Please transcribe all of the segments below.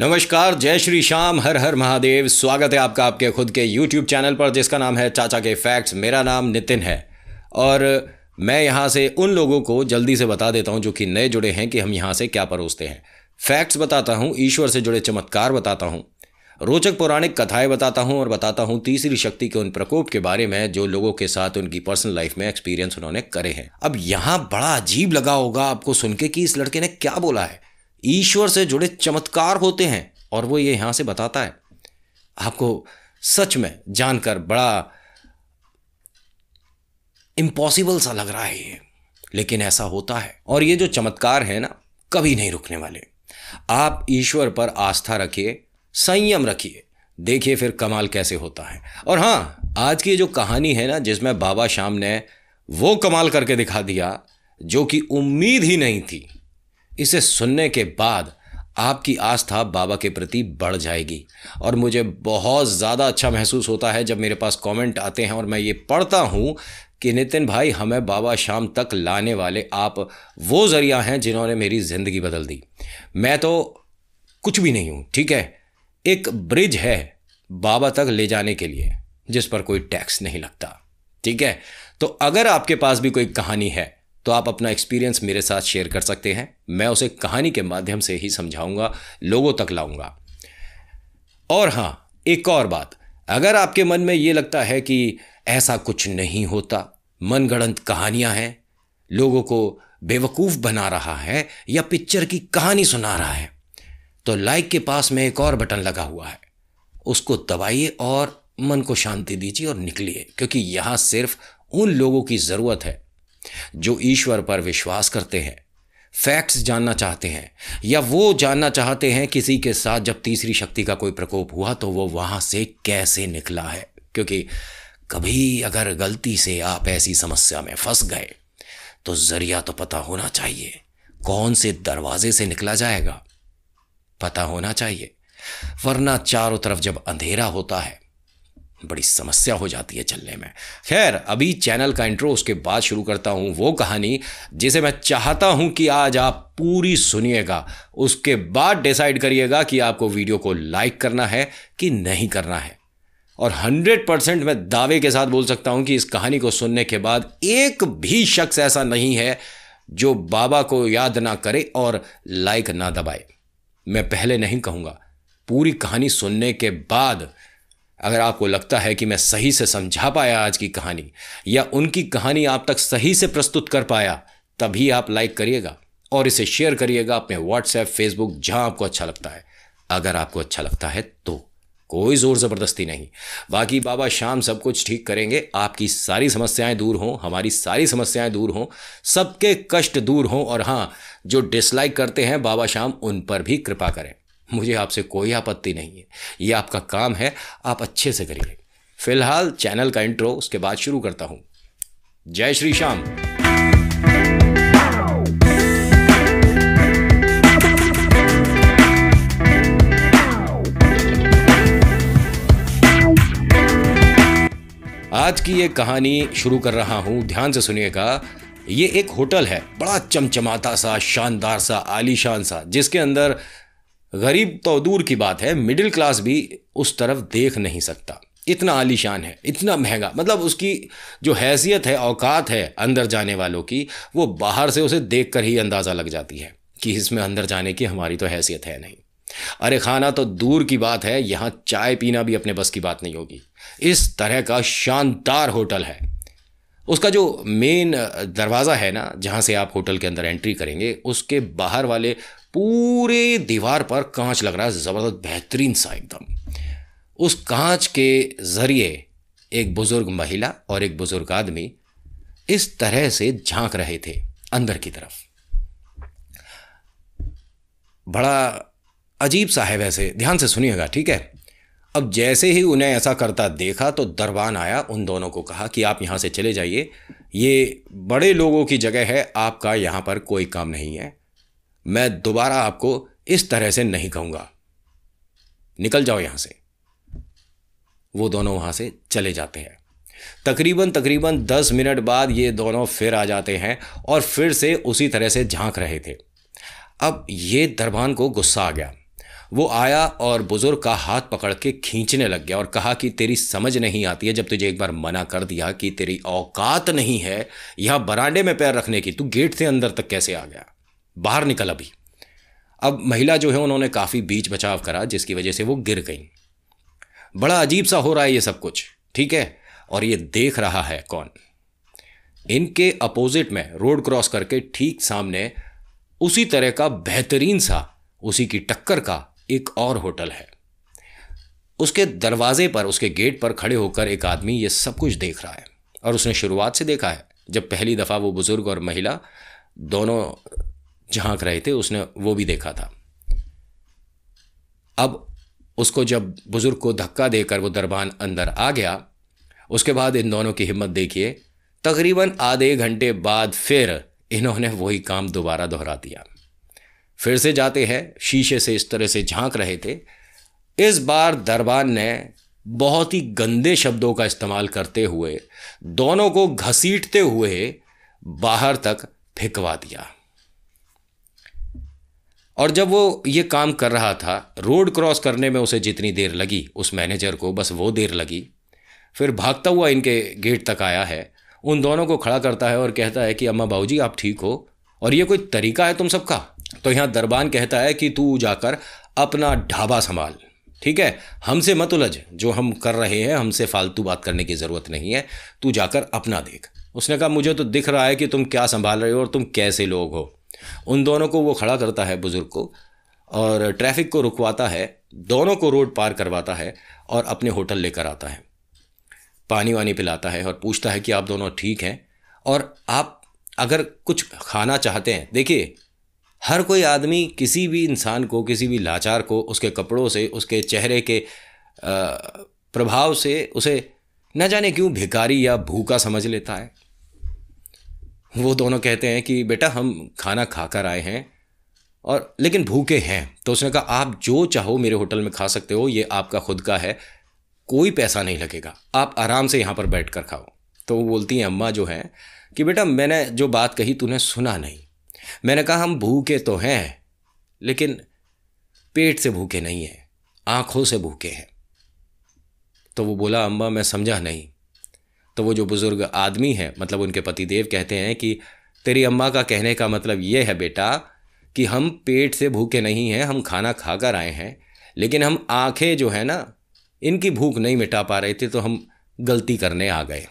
नमस्कार जय श्री श्याम हर हर महादेव स्वागत है आपका आपके खुद के यूट्यूब चैनल पर जिसका नाम है चाचा के फैक्ट्स मेरा नाम नितिन है और मैं यहाँ से उन लोगों को जल्दी से बता देता हूँ जो कि नए जुड़े हैं कि हम यहाँ से क्या परोसते हैं फैक्ट्स बताता हूँ ईश्वर से जुड़े चमत्कार बताता हूँ रोचक पौराणिक कथाएं बताता हूँ और बताता हूँ तीसरी शक्ति के उन प्रकोप के बारे में जो लोगों के साथ उनकी पर्सनल लाइफ में एक्सपीरियंस उन्होंने करे हैं अब यहाँ बड़ा अजीब लगा होगा आपको सुन के कि इस लड़के ने क्या बोला है ईश्वर से जुड़े चमत्कार होते हैं और वो ये यहाँ से बताता है आपको सच में जानकर बड़ा इम्पॉसिबल सा लग रहा है ये लेकिन ऐसा होता है और ये जो चमत्कार है ना कभी नहीं रुकने वाले आप ईश्वर पर आस्था रखिए संयम रखिए देखिए फिर कमाल कैसे होता है और हाँ आज की जो कहानी है ना जिसमें बाबा श्याम ने वो कमाल करके दिखा दिया जो कि उम्मीद ही नहीं थी इसे सुनने के बाद आपकी आस्था बाबा के प्रति बढ़ जाएगी और मुझे बहुत ज़्यादा अच्छा महसूस होता है जब मेरे पास कमेंट आते हैं और मैं ये पढ़ता हूँ कि नितिन भाई हमें बाबा शाम तक लाने वाले आप वो ज़रिया हैं जिन्होंने मेरी ज़िंदगी बदल दी मैं तो कुछ भी नहीं हूँ ठीक है एक ब्रिज है बाबा तक ले जाने के लिए जिस पर कोई टैक्स नहीं लगता ठीक है तो अगर आपके पास भी कोई कहानी है तो आप अपना एक्सपीरियंस मेरे साथ शेयर कर सकते हैं मैं उसे कहानी के माध्यम से ही समझाऊंगा लोगों तक लाऊंगा और हाँ एक और बात अगर आपके मन में ये लगता है कि ऐसा कुछ नहीं होता मनगढ़ंत कहानियां हैं लोगों को बेवकूफ़ बना रहा है या पिक्चर की कहानी सुना रहा है तो लाइक के पास में एक और बटन लगा हुआ है उसको दबाइए और मन को शांति दीजिए और निकलिए क्योंकि यहाँ सिर्फ उन लोगों की ज़रूरत है जो ईश्वर पर विश्वास करते हैं फैक्ट्स जानना चाहते हैं या वो जानना चाहते हैं किसी के साथ जब तीसरी शक्ति का कोई प्रकोप हुआ तो वो वहाँ से कैसे निकला है क्योंकि कभी अगर गलती से आप ऐसी समस्या में फंस गए तो जरिया तो पता होना चाहिए कौन से दरवाजे से निकला जाएगा पता होना चाहिए वरना चारों तरफ जब अंधेरा होता है बड़ी समस्या हो जाती है चलने में खैर अभी चैनल का इंट्रो उसके बाद शुरू करता हूँ वो कहानी जिसे मैं चाहता हूँ कि आज आप पूरी सुनिएगा उसके बाद डिसाइड करिएगा कि आपको वीडियो को लाइक करना है कि नहीं करना है और 100 परसेंट मैं दावे के साथ बोल सकता हूं कि इस कहानी को सुनने के बाद एक भी शख्स ऐसा नहीं है जो बाबा को याद ना करे और लाइक ना दबाए मैं पहले नहीं कहूंगा पूरी कहानी सुनने के बाद अगर आपको लगता है कि मैं सही से समझा पाया आज की कहानी या उनकी कहानी आप तक सही से प्रस्तुत कर पाया तभी आप लाइक करिएगा और इसे शेयर करिएगा अपने व्हाट्सएप फेसबुक जहां आपको अच्छा लगता है अगर आपको अच्छा लगता है तो कोई ज़ोर ज़बरदस्ती नहीं बाकी बाबा शाम सब कुछ ठीक करेंगे आपकी सारी समस्याएं दूर हों हमारी सारी समस्याएं दूर हों सबके कष्ट दूर हों और हाँ जो डिसलाइक करते हैं बाबा शाम उन पर भी कृपा करें मुझे आपसे कोई आपत्ति नहीं है ये आपका काम है आप अच्छे से करिए फिलहाल चैनल का इंट्रो उसके बाद शुरू करता हूं जय श्री श्याम आज की ये कहानी शुरू कर रहा हूं ध्यान से सुनिएगा ये एक होटल है बड़ा चमचमाता सा शानदार सा आलीशान सा जिसके अंदर गरीब तो दूर की बात है मिडिल क्लास भी उस तरफ देख नहीं सकता इतना आलीशान है इतना महंगा मतलब उसकी जो हैसियत है औकात है अंदर जाने वालों की वो बाहर से उसे देख कर ही अंदाज़ा लग जाती है कि इसमें अंदर जाने की हमारी तो हैसियत है नहीं अरे खाना तो दूर की बात है यहाँ चाय पीना भी अपने बस की बात नहीं होगी इस तरह का शानदार होटल है उसका जो मेन दरवाज़ा है ना जहाँ से आप होटल के अंदर एंट्री करेंगे उसके बाहर वाले पूरे दीवार पर कांच लग रहा है ज़बरदस्त बेहतरीन सा एकदम उस कांच के ज़रिए एक बुज़ुर्ग महिला और एक बुज़ुर्ग आदमी इस तरह से झांक रहे थे अंदर की तरफ बड़ा अजीब सा है वैसे ध्यान से सुनिएगा ठीक है अब जैसे ही उन्हें ऐसा करता देखा तो दरबान आया उन दोनों को कहा कि आप यहाँ से चले जाइए ये बड़े लोगों की जगह है आपका यहाँ पर कोई काम नहीं है मैं दोबारा आपको इस तरह से नहीं कहूँगा निकल जाओ यहां से वो दोनों वहां से चले जाते हैं तकरीबन तकरीबन दस मिनट बाद ये दोनों फिर आ जाते हैं और फिर से उसी तरह से झांक रहे थे अब ये दरबान को गुस्सा आ गया वो आया और बुज़ुर्ग का हाथ पकड़ के खींचने लग गया और कहा कि तेरी समझ नहीं आती है जब तुझे एक बार मना कर दिया कि तेरी औकात नहीं है यहाँ बरांडे में पैर रखने की तू गेट से अंदर तक कैसे आ गया बाहर निकल अभी अब महिला जो है उन्होंने काफ़ी बीच बचाव करा जिसकी वजह से वो गिर गई बड़ा अजीब सा हो रहा है ये सब कुछ ठीक है और ये देख रहा है कौन इनके अपोजिट में रोड क्रॉस करके ठीक सामने उसी तरह का बेहतरीन सा उसी की टक्कर का एक और होटल है उसके दरवाजे पर उसके गेट पर खड़े होकर एक आदमी ये सब कुछ देख रहा है और उसने शुरुआत से देखा है जब पहली दफ़ा वो बुज़ुर्ग और महिला दोनों झांक रहे थे उसने वो भी देखा था अब उसको जब बुज़ुर्ग को धक्का देकर वो दरबान अंदर आ गया उसके बाद इन दोनों की हिम्मत देखिए तकरीबन आधे घंटे बाद फिर इन्होंने वही काम दोबारा दोहरा दिया फिर से जाते हैं शीशे से इस तरह से झांक रहे थे इस बार दरबान ने बहुत ही गंदे शब्दों का इस्तेमाल करते हुए दोनों को घसीटते हुए बाहर तक फेंकवा दिया और जब वो ये काम कर रहा था रोड क्रॉस करने में उसे जितनी देर लगी उस मैनेजर को बस वो देर लगी फिर भागता हुआ इनके गेट तक आया है उन दोनों को खड़ा करता है और कहता है कि अम्मा बाबूजी आप ठीक हो और ये कोई तरीका है तुम सबका तो यहाँ दरबान कहता है कि तू जाकर अपना ढाबा संभाल ठीक है हमसे मत उलझ जो हम कर रहे हैं हमसे फालतू बात करने की ज़रूरत नहीं है तू जाकर अपना देख उसने कहा मुझे तो दिख रहा है कि तुम क्या संभाल रहे हो और तुम कैसे लोग हो उन दोनों को वो खड़ा करता है बुज़ुर्ग को और ट्रैफिक को रुकवाता है दोनों को रोड पार करवाता है और अपने होटल लेकर आता है पानी वानी पिलाता है और पूछता है कि आप दोनों ठीक हैं और आप अगर कुछ खाना चाहते हैं देखिए हर कोई आदमी किसी भी इंसान को किसी भी लाचार को उसके कपड़ों से उसके चेहरे के प्रभाव से उसे न जाने क्यों भिकारी या भूखा समझ लेता है वो दोनों कहते हैं कि बेटा हम खाना खा कर आए हैं और लेकिन भूखे हैं तो उसने कहा आप जो चाहो मेरे होटल में खा सकते हो ये आपका खुद का है कोई पैसा नहीं लगेगा आप आराम से यहाँ पर बैठ कर खाओ तो वो बोलती हैं अम्मा जो हैं कि बेटा मैंने जो बात कही तूने सुना नहीं मैंने कहा हम भूखे तो हैं लेकिन पेट से भूखे नहीं हैं आँखों से भूखे हैं तो वो बोला अम्मा मैं समझा नहीं तो वो जो बुज़ुर्ग आदमी है मतलब उनके पतिदेव कहते हैं कि तेरी अम्मा का कहने का मतलब ये है बेटा कि हम पेट से भूखे नहीं हैं हम खाना खा कर आए हैं लेकिन हम आंखें जो है ना इनकी भूख नहीं मिटा पा रहे थे तो हम गलती करने आ गए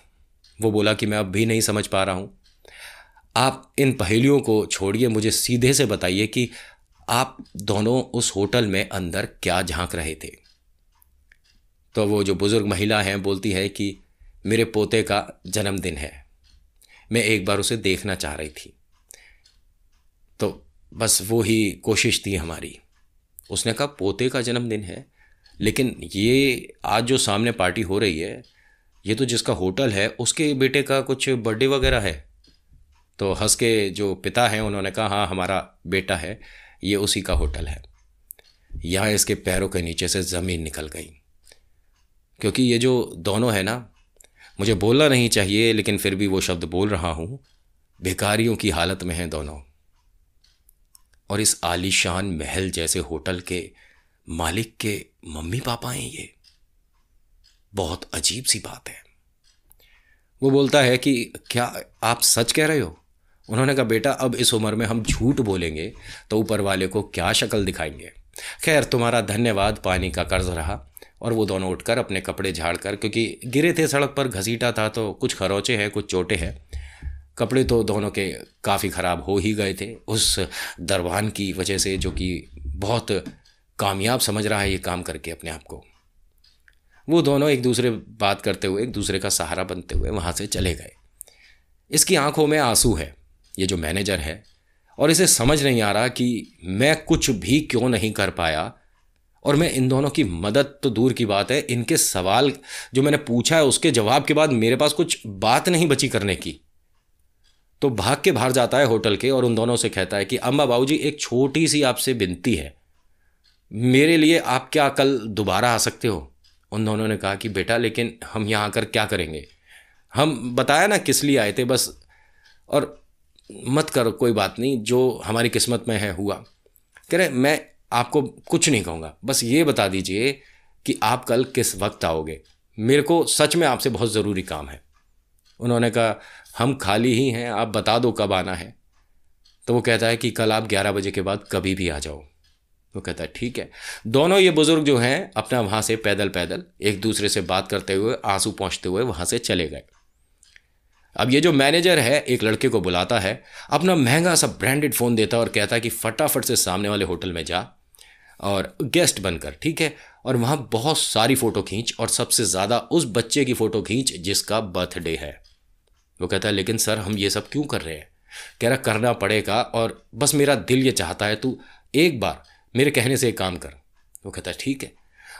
वो बोला कि मैं अब भी नहीं समझ पा रहा हूँ आप इन पहेलियों को छोड़िए मुझे सीधे से बताइए कि आप दोनों उस होटल में अंदर क्या झांक रहे थे तो वो जो बुज़ुर्ग महिला हैं बोलती है कि मेरे पोते का जन्मदिन है मैं एक बार उसे देखना चाह रही थी तो बस वो ही कोशिश थी हमारी उसने कहा पोते का जन्मदिन है लेकिन ये आज जो सामने पार्टी हो रही है ये तो जिसका होटल है उसके बेटे का कुछ बर्थडे वगैरह है तो हंस के जो पिता हैं उन्होंने कहा हाँ हमारा बेटा है ये उसी का होटल है यहाँ इसके पैरों के नीचे से ज़मीन निकल गई क्योंकि ये जो दोनों है ना मुझे बोलना नहीं चाहिए लेकिन फिर भी वो शब्द बोल रहा हूँ भिकारियों की हालत में हैं दोनों और इस आलीशान महल जैसे होटल के मालिक के मम्मी पापा हैं ये बहुत अजीब सी बात है वो बोलता है कि क्या आप सच कह रहे हो उन्होंने कहा बेटा अब इस उम्र में हम झूठ बोलेंगे तो ऊपर वाले को क्या शक्ल दिखाएंगे खैर तुम्हारा धन्यवाद पानी का कर्ज रहा और वो दोनों उठकर अपने कपड़े झाड़कर क्योंकि गिरे थे सड़क पर घसीटा था तो कुछ खरोचे हैं कुछ चोटे हैं कपड़े तो दोनों के काफ़ी ख़राब हो ही गए थे उस दरवान की वजह से जो कि बहुत कामयाब समझ रहा है ये काम करके अपने आप को वो दोनों एक दूसरे बात करते हुए एक दूसरे का सहारा बनते हुए वहाँ से चले गए इसकी आंखों में आंसू है ये जो मैनेजर है और इसे समझ नहीं आ रहा कि मैं कुछ भी क्यों नहीं कर पाया और मैं इन दोनों की मदद तो दूर की बात है इनके सवाल जो मैंने पूछा है उसके जवाब के बाद मेरे पास कुछ बात नहीं बची करने की तो भाग के बाहर जाता है होटल के और उन दोनों से कहता है कि अम्बा बाबू जी एक छोटी सी आपसे विनती है मेरे लिए आप क्या कल दोबारा आ सकते हो उन दोनों ने कहा कि बेटा लेकिन हम यहाँ आकर क्या करेंगे हम बताया ना किस लिए आए थे बस और मत करो कोई बात नहीं जो हमारी किस्मत में है हुआ कह रहे मैं आपको कुछ नहीं कहूँगा बस ये बता दीजिए कि आप कल किस वक्त आओगे मेरे को सच में आपसे बहुत ज़रूरी काम है उन्होंने कहा हम खाली ही हैं आप बता दो कब आना है तो वो कहता है कि कल आप 11 बजे के बाद कभी भी आ जाओ वो कहता है ठीक है दोनों ये बुज़ुर्ग जो हैं अपना वहाँ से पैदल पैदल एक दूसरे से बात करते हुए आंसू पहुँचते हुए वहाँ से चले गए अब ये जो मैनेजर है एक लड़के को बुलाता है अपना महंगा सा ब्रांडेड फ़ोन देता है और कहता है कि फटाफट से सामने वाले होटल में जा और गेस्ट बनकर ठीक है और वहाँ बहुत सारी फ़ोटो खींच और सबसे ज़्यादा उस बच्चे की फ़ोटो खींच जिसका बर्थडे है वो कहता है लेकिन सर हम ये सब क्यों कर रहे हैं कह रहा करना पड़ेगा और बस मेरा दिल ये चाहता है तू एक बार मेरे कहने से एक काम कर वो कहता है ठीक है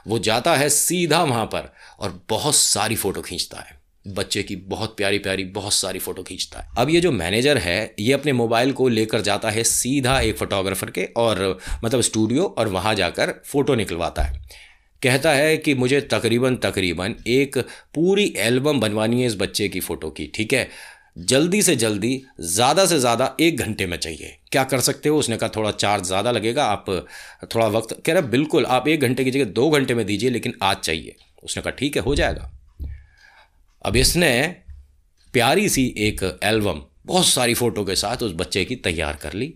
वो जाता है सीधा वहाँ पर और बहुत सारी फ़ोटो खींचता है बच्चे की बहुत प्यारी प्यारी बहुत सारी फ़ोटो खींचता है अब ये जो मैनेजर है ये अपने मोबाइल को लेकर जाता है सीधा एक फ़ोटोग्राफ़र के और मतलब स्टूडियो और वहाँ जाकर फ़ोटो निकलवाता है कहता है कि मुझे तकरीबन तकरीबन एक पूरी एल्बम बनवानी है इस बच्चे की फ़ोटो की ठीक है जल्दी से जल्दी ज़्यादा से ज़्यादा एक घंटे में चाहिए क्या कर सकते हो उसने कहा थोड़ा चार्ज ज़्यादा लगेगा आप थोड़ा वक्त कह रहे बिल्कुल आप एक घंटे की जगह दो घंटे में दीजिए लेकिन आज चाहिए उसने कहा ठीक है हो जाएगा अब इसने प्यारी सी एक एल्बम बहुत सारी फ़ोटो के साथ उस बच्चे की तैयार कर ली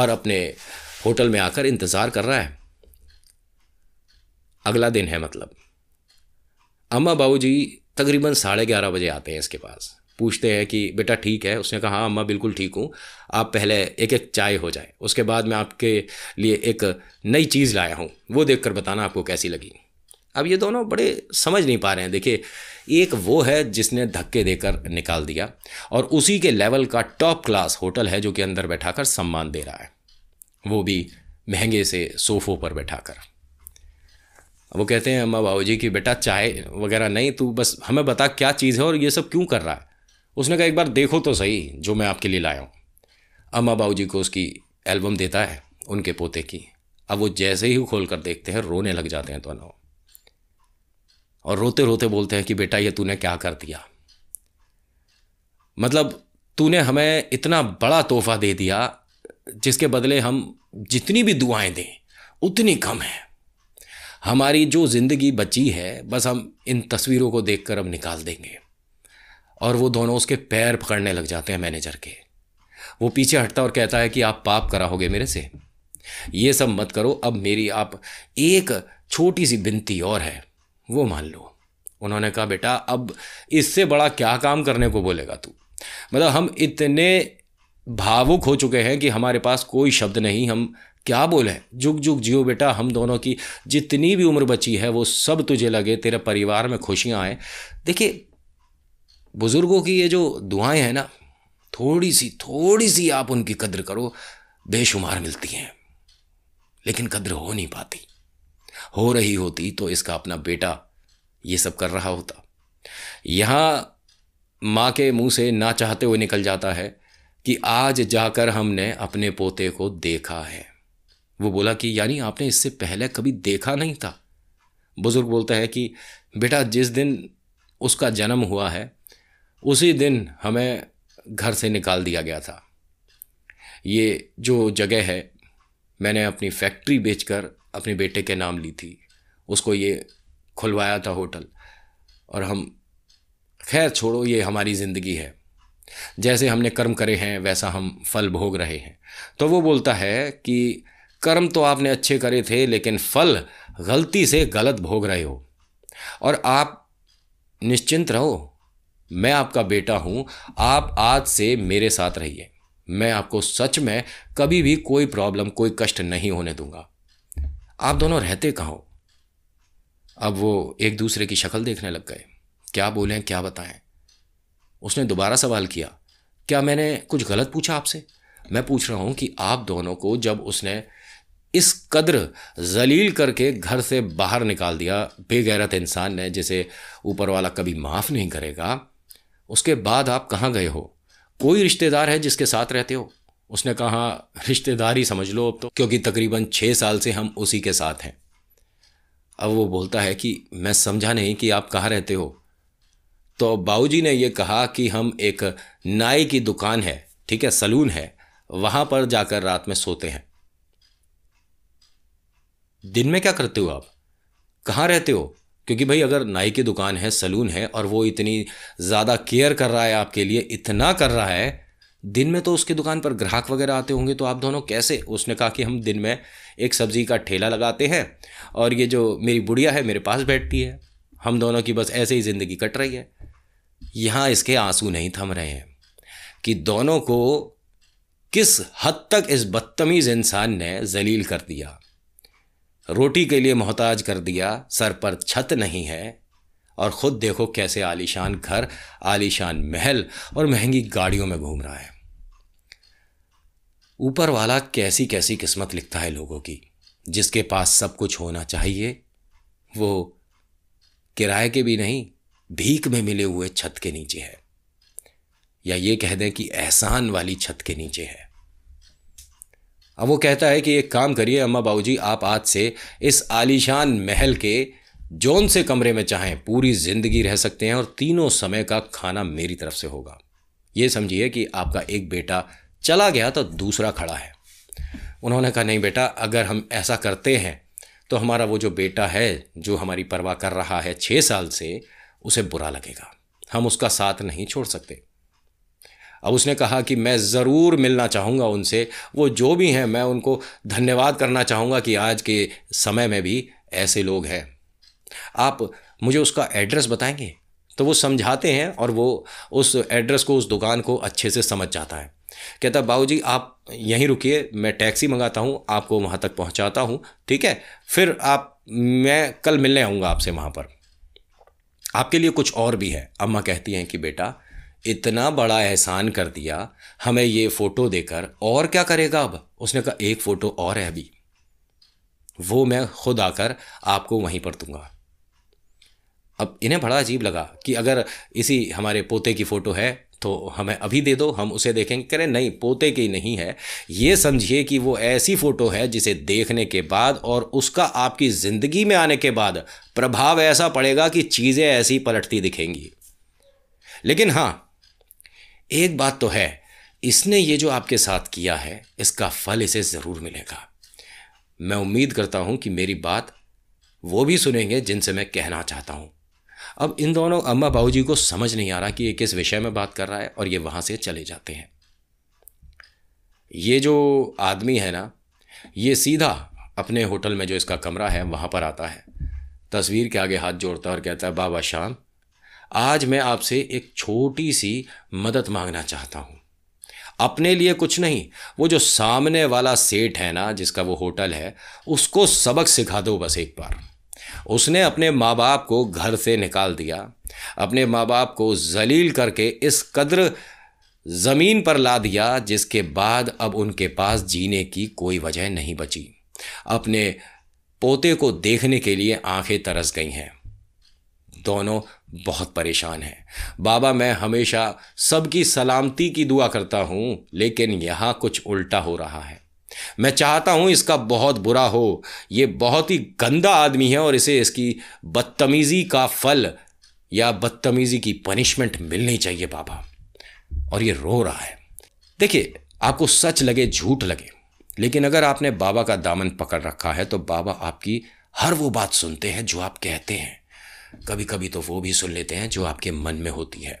और अपने होटल में आकर इंतज़ार कर रहा है अगला दिन है मतलब अम्मा बाबू जी तकरीबन साढ़े ग्यारह बजे आते हैं इसके पास पूछते हैं कि बेटा ठीक है उसने कहा हाँ अम्मा बिल्कुल ठीक हूँ आप पहले एक एक चाय हो जाए उसके बाद मैं आपके लिए एक नई चीज़ लाया हूँ वो देख बताना आपको कैसी लगी अब ये दोनों बड़े समझ नहीं पा रहे हैं देखिए एक वो है जिसने धक्के देकर निकाल दिया और उसी के लेवल का टॉप क्लास होटल है जो कि अंदर कर सम्मान दे रहा है वो भी महंगे से सोफों पर बैठा कर वो कहते हैं अम्मा बाबू जी कि बेटा चाय वगैरह नहीं तू बस हमें बता क्या चीज़ है और ये सब क्यों कर रहा है उसने कहा एक बार देखो तो सही जो मैं आपके लिए लाया हूँ अम्मा बाबू जी को उसकी एल्बम देता है उनके पोते की अब वो जैसे ही खोल कर देखते हैं रोने लग जाते हैं दोनों तो और रोते रोते बोलते हैं कि बेटा ये तूने क्या कर दिया मतलब तूने हमें इतना बड़ा तोहफा दे दिया जिसके बदले हम जितनी भी दुआएं दें उतनी कम है हमारी जो ज़िंदगी बची है बस हम इन तस्वीरों को देख अब निकाल देंगे और वो दोनों उसके पैर पकड़ने लग जाते हैं मैनेजर के वो पीछे हटता और कहता है कि आप पाप कराओगे मेरे से ये सब मत करो अब मेरी आप एक छोटी सी बिनती और है वो मान लो उन्होंने कहा बेटा अब इससे बड़ा क्या काम करने को बोलेगा तू मतलब हम इतने भावुक हो चुके हैं कि हमारे पास कोई शब्द नहीं हम क्या बोले जुग जुग जियो बेटा हम दोनों की जितनी भी उम्र बची है वो सब तुझे लगे तेरे परिवार में खुशियाँ आए देखिए बुज़ुर्गों की ये जो दुआएं हैं ना थोड़ी सी थोड़ी सी आप उनकी कद्र करो बेशुमार मिलती हैं लेकिन कद्र हो नहीं पाती हो रही होती तो इसका अपना बेटा ये सब कर रहा होता यहाँ माँ के मुंह से ना चाहते हुए निकल जाता है कि आज जाकर हमने अपने पोते को देखा है वो बोला कि यानी आपने इससे पहले कभी देखा नहीं था बुज़ुर्ग बोलता है कि बेटा जिस दिन उसका जन्म हुआ है उसी दिन हमें घर से निकाल दिया गया था ये जो जगह है मैंने अपनी फैक्ट्री बेचकर अपने बेटे के नाम ली थी उसको ये खुलवाया था होटल और हम खैर छोड़ो ये हमारी ज़िंदगी है जैसे हमने कर्म करे हैं वैसा हम फल भोग रहे हैं तो वो बोलता है कि कर्म तो आपने अच्छे करे थे लेकिन फल गलती से गलत भोग रहे हो और आप निश्चिंत रहो मैं आपका बेटा हूँ आप आज से मेरे साथ रहिए मैं आपको सच में कभी भी कोई प्रॉब्लम कोई कष्ट नहीं होने दूंगा आप दोनों रहते कहाँ अब वो एक दूसरे की शक्ल देखने लग गए क्या बोलें क्या बताएं उसने दोबारा सवाल किया क्या मैंने कुछ गलत पूछा आपसे मैं पूछ रहा हूँ कि आप दोनों को जब उसने इस कदर जलील करके घर से बाहर निकाल दिया बेगैरत इंसान ने जिसे ऊपर वाला कभी माफ़ नहीं करेगा उसके बाद आप कहाँ गए हो कोई रिश्तेदार है जिसके साथ रहते हो उसने कहा रिश्तेदारी समझ लो अब तो क्योंकि तकरीबन छः साल से हम उसी के साथ हैं अब वो बोलता है कि मैं समझा नहीं कि आप कहाँ रहते हो तो बाबूजी ने ये कहा कि हम एक नाई की दुकान है ठीक है सलून है वहाँ पर जाकर रात में सोते हैं दिन में क्या करते हो आप कहाँ रहते हो क्योंकि भाई अगर नाई की दुकान है सलून है और वो इतनी ज़्यादा केयर कर रहा है आपके लिए इतना कर रहा है दिन में तो उसके दुकान पर ग्राहक वगैरह आते होंगे तो आप दोनों कैसे उसने कहा कि हम दिन में एक सब्ज़ी का ठेला लगाते हैं और ये जो मेरी बुढ़िया है मेरे पास बैठती है हम दोनों की बस ऐसे ही ज़िंदगी कट रही है यहाँ इसके आंसू नहीं थम रहे हैं कि दोनों को किस हद तक इस बदतमीज़ इंसान ने जलील कर दिया रोटी के लिए मोहताज कर दिया सर पर छत नहीं है और ख़ुद देखो कैसे आलीशान घर आलीशान महल और महंगी गाड़ियों में घूम रहा है ऊपर वाला कैसी कैसी किस्मत लिखता है लोगों की जिसके पास सब कुछ होना चाहिए वो किराए के भी नहीं भीख में मिले हुए छत के नीचे है या ये कह दें कि एहसान वाली छत के नीचे है अब वो कहता है कि एक काम करिए अम्मा बाबूजी आप आज से इस आलीशान महल के जोन से कमरे में चाहें पूरी ज़िंदगी रह सकते हैं और तीनों समय का खाना मेरी तरफ से होगा ये समझिए कि आपका एक बेटा चला गया तो दूसरा खड़ा है उन्होंने कहा नहीं बेटा अगर हम ऐसा करते हैं तो हमारा वो जो बेटा है जो हमारी परवाह कर रहा है छः साल से उसे बुरा लगेगा हम उसका साथ नहीं छोड़ सकते अब उसने कहा कि मैं ज़रूर मिलना चाहूँगा उनसे वो जो भी हैं मैं उनको धन्यवाद करना चाहूँगा कि आज के समय में भी ऐसे लोग हैं आप मुझे उसका एड्रेस बताएंगे तो वो समझाते हैं और वो उस एड्रेस को उस दुकान को अच्छे से समझ जाता है कहता बाबू जी आप यहीं रुकिए मैं टैक्सी मंगाता हूँ आपको वहाँ तक पहुँचाता हूँ ठीक है फिर आप मैं कल मिलने आऊँगा आपसे वहाँ पर आपके लिए कुछ और भी है अम्मा कहती हैं कि बेटा इतना बड़ा एहसान कर दिया हमें ये फ़ोटो देकर और क्या करेगा अब उसने कहा एक फ़ोटो और है अभी वो मैं खुद आकर आपको वहीं पर दूंगा अब इन्हें बड़ा अजीब लगा कि अगर इसी हमारे पोते की फ़ोटो है तो हमें अभी दे दो हम उसे देखेंगे करें नहीं पोते की नहीं है ये समझिए कि वो ऐसी फ़ोटो है जिसे देखने के बाद और उसका आपकी ज़िंदगी में आने के बाद प्रभाव ऐसा पड़ेगा कि चीज़ें ऐसी पलटती दिखेंगी लेकिन हाँ एक बात तो है इसने ये जो आपके साथ किया है इसका फल इसे ज़रूर मिलेगा मैं उम्मीद करता हूँ कि मेरी बात वो भी सुनेंगे जिनसे मैं कहना चाहता हूँ अब इन दोनों अम्मा बाबूजी को समझ नहीं आ रहा कि ये किस विषय में बात कर रहा है और ये वहाँ से चले जाते हैं ये जो आदमी है ना ये सीधा अपने होटल में जो इसका कमरा है वहाँ पर आता है तस्वीर के आगे हाथ जोड़ता और कहता है बाबा श्याम आज मैं आपसे एक छोटी सी मदद मांगना चाहता हूँ अपने लिए कुछ नहीं वो जो सामने वाला सेठ है ना जिसका वो होटल है उसको सबक सिखा दो बस एक बार उसने अपने माँ बाप को घर से निकाल दिया अपने माँ बाप को जलील करके इस कद्र ज़मीन पर ला दिया जिसके बाद अब उनके पास जीने की कोई वजह नहीं बची अपने पोते को देखने के लिए आंखें तरस गई हैं दोनों बहुत परेशान हैं बाबा मैं हमेशा सबकी सलामती की दुआ करता हूँ लेकिन यहाँ कुछ उल्टा हो रहा है मैं चाहता हूं इसका बहुत बुरा हो ये बहुत ही गंदा आदमी है और इसे इसकी बदतमीज़ी का फल या बदतमीज़ी की पनिशमेंट मिलनी चाहिए बाबा और ये रो रहा है देखिए आपको सच लगे झूठ लगे लेकिन अगर आपने बाबा का दामन पकड़ रखा है तो बाबा आपकी हर वो बात सुनते हैं जो आप कहते हैं कभी कभी तो वो भी सुन लेते हैं जो आपके मन में होती है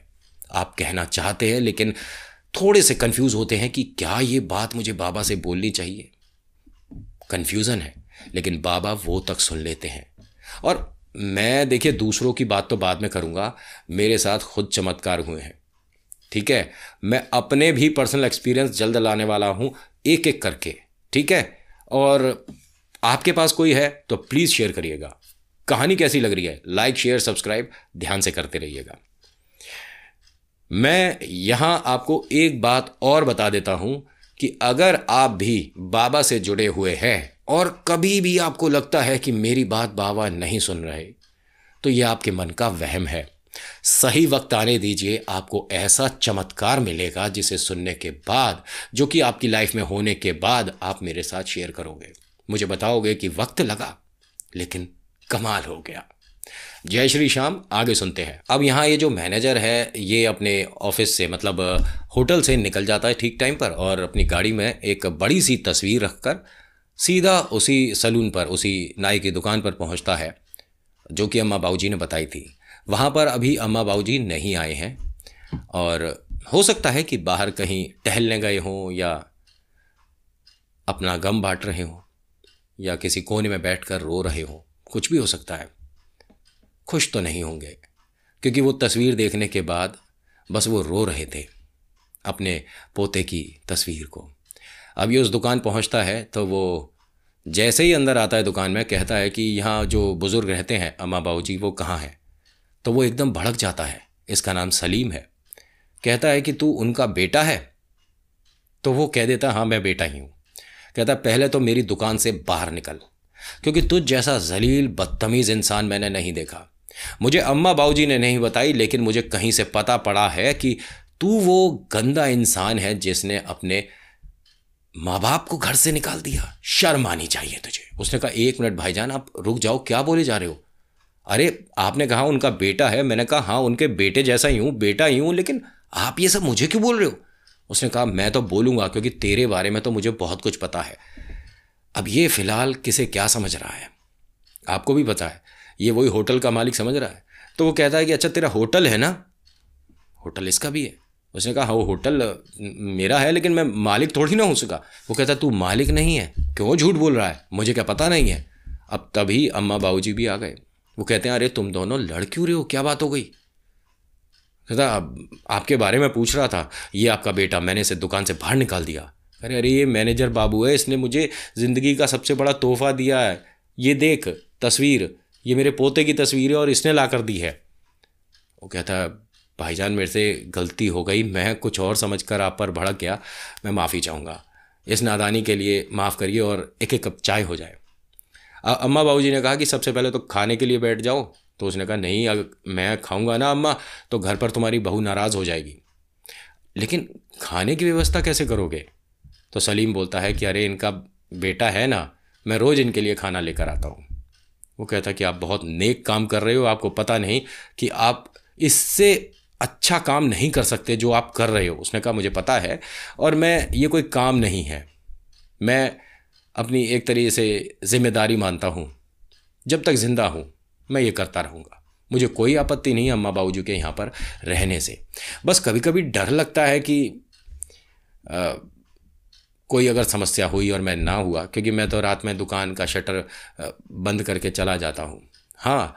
आप कहना चाहते हैं लेकिन थोड़े से कंफ्यूज होते हैं कि क्या ये बात मुझे बाबा से बोलनी चाहिए कंफ्यूजन है लेकिन बाबा वो तक सुन लेते हैं और मैं देखिए दूसरों की बात तो बाद में करूँगा मेरे साथ खुद चमत्कार हुए हैं ठीक है मैं अपने भी पर्सनल एक्सपीरियंस जल्द लाने वाला हूँ एक एक करके ठीक है और आपके पास कोई है तो प्लीज़ शेयर करिएगा कहानी कैसी लग रही है लाइक शेयर सब्सक्राइब ध्यान से करते रहिएगा मैं यहाँ आपको एक बात और बता देता हूँ कि अगर आप भी बाबा से जुड़े हुए हैं और कभी भी आपको लगता है कि मेरी बात बाबा नहीं सुन रहे तो ये आपके मन का वहम है सही वक्त आने दीजिए आपको ऐसा चमत्कार मिलेगा जिसे सुनने के बाद जो कि आपकी लाइफ में होने के बाद आप मेरे साथ शेयर करोगे मुझे बताओगे कि वक्त लगा लेकिन कमाल हो गया जय श्री श्याम आगे सुनते हैं अब यहाँ ये जो मैनेजर है ये अपने ऑफिस से मतलब होटल से निकल जाता है ठीक टाइम पर और अपनी गाड़ी में एक बड़ी सी तस्वीर रख कर सीधा उसी सलून पर उसी नाई की दुकान पर पहुँचता है जो कि अम्मा बाबूजी ने बताई थी वहाँ पर अभी अम्मा बाबूजी नहीं आए हैं और हो सकता है कि बाहर कहीं टहलने गए हों या अपना गम बांट रहे हों या किसी कोने में बैठकर रो रहे हों कुछ भी हो सकता है खुश तो नहीं होंगे क्योंकि वो तस्वीर देखने के बाद बस वो रो रहे थे अपने पोते की तस्वीर को अब ये उस दुकान पहुंचता है तो वो जैसे ही अंदर आता है दुकान में कहता है कि यहाँ जो बुज़ुर्ग रहते हैं अम्मा बाबू जी वो कहाँ हैं तो वो एकदम भड़क जाता है इसका नाम सलीम है कहता है कि तू उनका बेटा है तो वो कह देता हाँ मैं बेटा ही हूँ कहता पहले तो मेरी दुकान से बाहर निकल क्योंकि तुझ जैसा जलील बदतमीज़ इंसान मैंने नहीं देखा मुझे अम्मा बाबूजी ने नहीं बताई लेकिन मुझे कहीं से पता पड़ा है कि तू वो गंदा इंसान है जिसने अपने माँ बाप को घर से निकाल दिया शर्म आनी चाहिए तुझे उसने कहा एक मिनट भाईजान आप रुक जाओ क्या बोले जा रहे हो अरे आपने कहा उनका बेटा है मैंने कहा हाँ उनके बेटे जैसा ही हूँ बेटा ही हूँ लेकिन आप ये सब मुझे क्यों बोल रहे हो उसने कहा मैं तो बोलूँगा क्योंकि तेरे बारे में तो मुझे बहुत कुछ पता है अब ये फ़िलहाल किसे क्या समझ रहा है आपको भी पता है ये वही होटल का मालिक समझ रहा है तो वो कहता है कि अच्छा तेरा होटल है ना होटल इसका भी है उसने कहा हाँ वो होटल मेरा है लेकिन मैं मालिक थोड़ी ना हो सका वो कहता तू मालिक नहीं है क्यों झूठ बोल रहा है मुझे क्या पता नहीं है अब तभी अम्मा बाबूजी भी आ गए वो कहते हैं अरे तुम दोनों लड़ क्यों रहे हो क्या बात हो गई कहता अब आपके बारे में पूछ रहा था ये आपका बेटा मैंने इसे दुकान से बाहर निकाल दिया अरे अरे ये मैनेजर बाबू है इसने मुझे ज़िंदगी का सबसे बड़ा तोहफा दिया है ये देख तस्वीर ये मेरे पोते की तस्वीर है और इसने ला कर दी है वो कहता भाईजान मेरे से गलती हो गई मैं कुछ और समझ कर आप पर भड़क गया मैं माफ़ी चाहूँगा इस नादानी के लिए माफ़ करिए और एक एक कप चाय हो जाए अम्मा बाबू ने कहा कि सबसे पहले तो खाने के लिए बैठ जाओ तो उसने कहा नहीं अगर मैं खाऊंगा ना अम्मा तो घर पर तुम्हारी बहू नाराज़ हो जाएगी लेकिन खाने की व्यवस्था कैसे करोगे तो सलीम बोलता है कि अरे इनका बेटा है ना मैं रोज़ इनके लिए खाना लेकर आता हूँ वो कहता कि आप बहुत नेक काम कर रहे हो आपको पता नहीं कि आप इससे अच्छा काम नहीं कर सकते जो आप कर रहे हो उसने कहा मुझे पता है और मैं ये कोई काम नहीं है मैं अपनी एक तरीके से जिम्मेदारी मानता हूँ जब तक ज़िंदा हूँ मैं ये करता रहूँगा मुझे कोई आपत्ति नहीं है अम्मा बाबूजी के यहाँ पर रहने से बस कभी कभी डर लगता है कि आ, कोई अगर समस्या हुई और मैं ना हुआ क्योंकि मैं तो रात में दुकान का शटर बंद करके चला जाता हूँ हाँ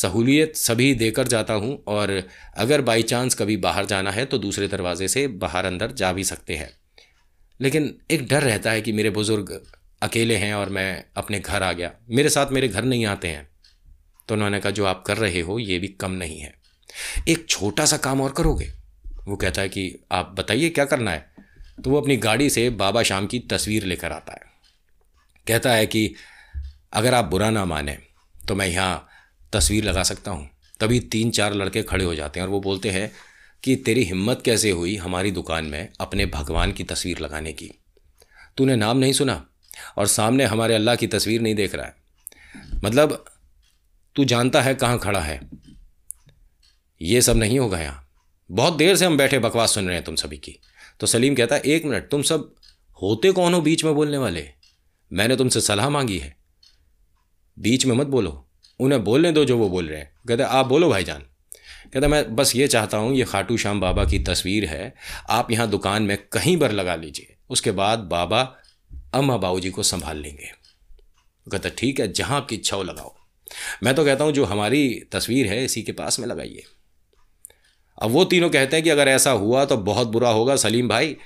सहूलियत सभी देकर जाता हूँ और अगर बाई चांस कभी बाहर जाना है तो दूसरे दरवाजे से बाहर अंदर जा भी सकते हैं लेकिन एक डर रहता है कि मेरे बुज़ुर्ग अकेले हैं और मैं अपने घर आ गया मेरे साथ मेरे घर नहीं आते हैं तो उन्होंने कहा जो आप कर रहे हो ये भी कम नहीं है एक छोटा सा काम और करोगे वो कहता है कि आप बताइए क्या करना है तो वो अपनी गाड़ी से बाबा शाम की तस्वीर लेकर आता है कहता है कि अगर आप बुरा ना माने तो मैं यहाँ तस्वीर लगा सकता हूँ तभी तीन चार लड़के खड़े हो जाते हैं और वो बोलते हैं कि तेरी हिम्मत कैसे हुई हमारी दुकान में अपने भगवान की तस्वीर लगाने की तूने नाम नहीं सुना और सामने हमारे अल्लाह की तस्वीर नहीं देख रहा है मतलब तू जानता है कहाँ खड़ा है ये सब नहीं होगा यहाँ बहुत देर से हम बैठे बकवास सुन रहे हैं तुम सभी की तो सलीम कहता है एक मिनट तुम सब होते कौन हो बीच में बोलने वाले मैंने तुमसे सलाह मांगी है बीच में मत बोलो उन्हें बोलने दो जो वो बोल रहे हैं कहते आप बोलो भाईजान कहते मैं बस ये चाहता हूँ ये खाटू श्याम बाबा की तस्वीर है आप यहाँ दुकान में कहीं पर लगा लीजिए उसके बाद बाबा अम्मा बाबू को संभाल लेंगे कहता ठीक है जहाँ आपकी इच्छा हो लगाओ मैं तो कहता हूँ जो हमारी तस्वीर है इसी के पास में लगाइए अब वो तीनों कहते हैं कि अगर ऐसा हुआ तो बहुत बुरा होगा सलीम भाई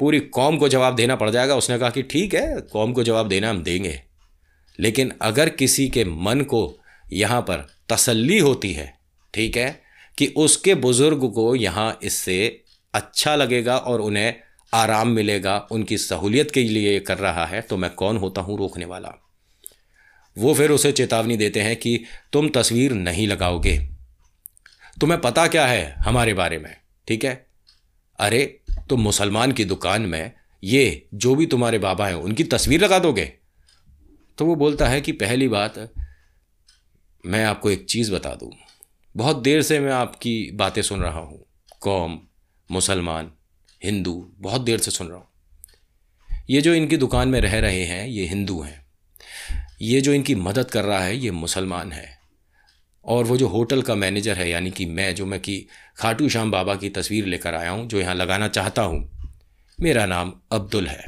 पूरी कौम को जवाब देना पड़ जाएगा उसने कहा कि ठीक है कौम को जवाब देना हम देंगे लेकिन अगर किसी के मन को यहाँ पर तसल्ली होती है ठीक है कि उसके बुज़ुर्ग को यहाँ इससे अच्छा लगेगा और उन्हें आराम मिलेगा उनकी सहूलियत के लिए ये कर रहा है तो मैं कौन होता हूँ रोकने वाला वो फिर उसे चेतावनी देते हैं कि तुम तस्वीर नहीं लगाओगे तुम्हें पता क्या है हमारे बारे में ठीक है अरे तुम तो मुसलमान की दुकान में ये जो भी तुम्हारे बाबा हैं उनकी तस्वीर लगा दोगे तो वो बोलता है कि पहली बात मैं आपको एक चीज़ बता दूँ बहुत देर से मैं आपकी बातें सुन रहा हूँ कौम मुसलमान हिंदू बहुत देर से सुन रहा हूँ ये जो इनकी दुकान में रह रहे हैं ये हिंदू हैं ये जो इनकी मदद कर रहा है ये मुसलमान है और वो जो होटल का मैनेजर है यानी कि मैं जो मैं कि खाटू श्याम बाबा की तस्वीर लेकर आया हूँ जो यहाँ लगाना चाहता हूँ मेरा नाम अब्दुल है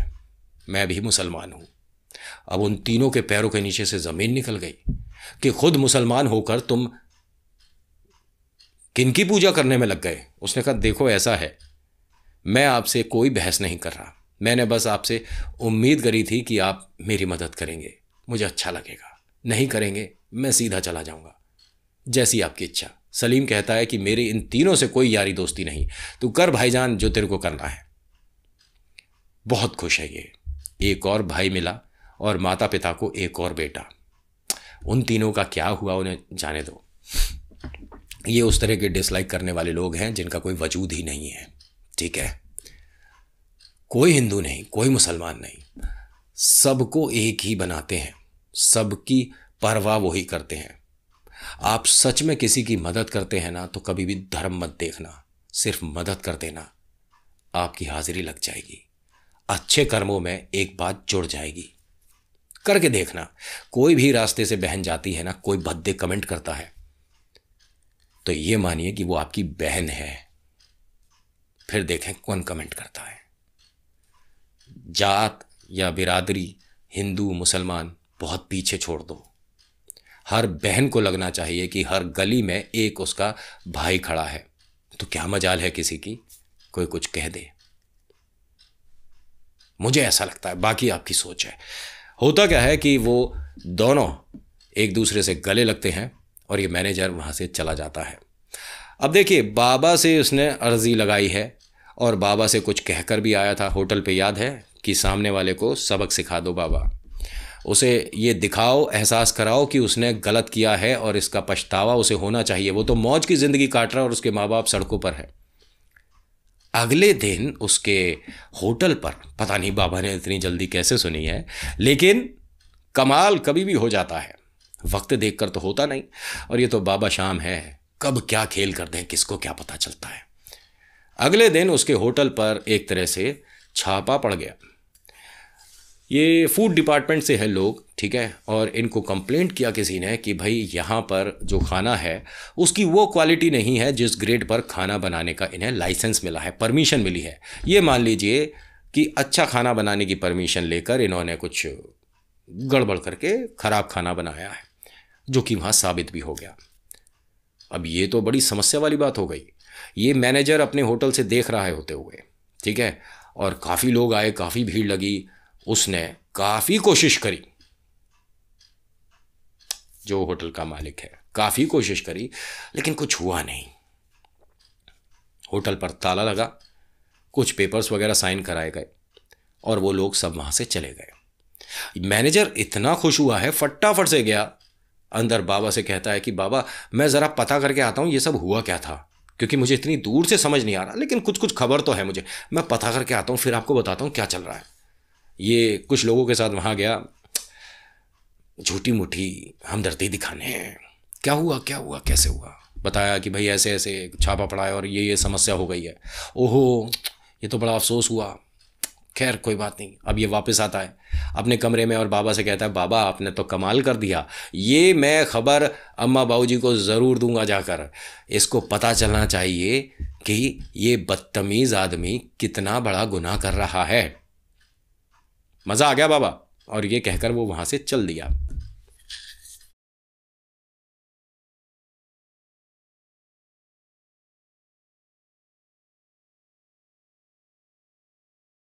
मैं भी मुसलमान हूँ अब उन तीनों के पैरों के नीचे से ज़मीन निकल गई कि खुद मुसलमान होकर तुम किन की पूजा करने में लग गए उसने कहा देखो ऐसा है मैं आपसे कोई बहस नहीं कर रहा मैंने बस आपसे उम्मीद करी थी कि आप मेरी मदद करेंगे मुझे अच्छा लगेगा नहीं करेंगे मैं सीधा चला जाऊंगा जैसी आपकी इच्छा सलीम कहता है कि मेरे इन तीनों से कोई यारी दोस्ती नहीं तू कर भाईजान जो तेरे को करना है बहुत खुश है ये एक और भाई मिला और माता पिता को एक और बेटा उन तीनों का क्या हुआ उन्हें जाने दो ये उस तरह के डिसलाइक करने वाले लोग हैं जिनका कोई वजूद ही नहीं है ठीक है कोई हिंदू नहीं कोई मुसलमान नहीं सबको एक ही बनाते हैं सबकी परवाह वही करते हैं आप सच में किसी की मदद करते हैं ना तो कभी भी धर्म मत देखना सिर्फ मदद कर देना आपकी हाजिरी लग जाएगी अच्छे कर्मों में एक बात जुड़ जाएगी करके देखना कोई भी रास्ते से बहन जाती है ना कोई भद्दे कमेंट करता है तो ये मानिए कि वो आपकी बहन है फिर देखें कौन कमेंट करता है जात या बिरादरी हिंदू मुसलमान बहुत पीछे छोड़ दो हर बहन को लगना चाहिए कि हर गली में एक उसका भाई खड़ा है तो क्या मजाल है किसी की कोई कुछ कह दे मुझे ऐसा लगता है बाकी आपकी सोच है होता क्या है कि वो दोनों एक दूसरे से गले लगते हैं और ये मैनेजर वहाँ से चला जाता है अब देखिए बाबा से उसने अर्जी लगाई है और बाबा से कुछ कहकर भी आया था होटल पे याद है कि सामने वाले को सबक सिखा दो बाबा उसे ये दिखाओ एहसास कराओ कि उसने गलत किया है और इसका पछतावा उसे होना चाहिए वो तो मौज की ज़िंदगी काट रहा है और उसके माँ बाप सड़कों पर है अगले दिन उसके होटल पर पता नहीं बाबा ने इतनी जल्दी कैसे सुनी है लेकिन कमाल कभी भी हो जाता है वक्त देख तो होता नहीं और ये तो बाबा शाम है कब क्या खेल कर दें किसको क्या पता चलता है अगले दिन उसके होटल पर एक तरह से छापा पड़ गया ये फूड डिपार्टमेंट से है लोग ठीक है और इनको कंप्लेंट किया किसी ने कि भाई यहाँ पर जो खाना है उसकी वो क्वालिटी नहीं है जिस ग्रेड पर खाना बनाने का इन्हें लाइसेंस मिला है परमिशन मिली है ये मान लीजिए कि अच्छा खाना बनाने की परमिशन लेकर इन्होंने कुछ गड़बड़ करके ख़राब खाना बनाया है जो कि वहाँ साबित भी हो गया अब ये तो बड़ी समस्या वाली बात हो गई ये मैनेजर अपने होटल से देख रहा है होते हुए ठीक है और काफ़ी लोग आए काफ़ी भीड़ लगी उसने काफ़ी कोशिश करी जो होटल का मालिक है काफ़ी कोशिश करी लेकिन कुछ हुआ नहीं होटल पर ताला लगा कुछ पेपर्स वगैरह साइन कराए गए और वो लोग सब वहाँ से चले गए मैनेजर इतना खुश हुआ है फटाफट से गया अंदर बाबा से कहता है कि बाबा मैं ज़रा पता करके आता हूँ ये सब हुआ क्या था क्योंकि मुझे इतनी दूर से समझ नहीं आ रहा लेकिन कुछ कुछ खबर तो है मुझे मैं पता करके आता हूँ फिर आपको बताता हूँ क्या चल रहा है ये कुछ लोगों के साथ वहाँ गया झूठी मूठी हमदर्दी दिखाने क्या हुआ क्या हुआ कैसे हुआ बताया कि भाई ऐसे ऐसे छापा पड़ा है और ये ये समस्या हो गई है ओहो ये तो बड़ा अफसोस हुआ खैर कोई बात नहीं अब ये वापस आता है अपने कमरे में और बाबा से कहता है बाबा आपने तो कमाल कर दिया ये मैं खबर अम्मा बाबू जी को ज़रूर दूंगा जाकर इसको पता चलना चाहिए कि ये बदतमीज़ आदमी कितना बड़ा गुनाह कर रहा है मज़ा आ गया बाबा और ये कहकर वो वहाँ से चल दिया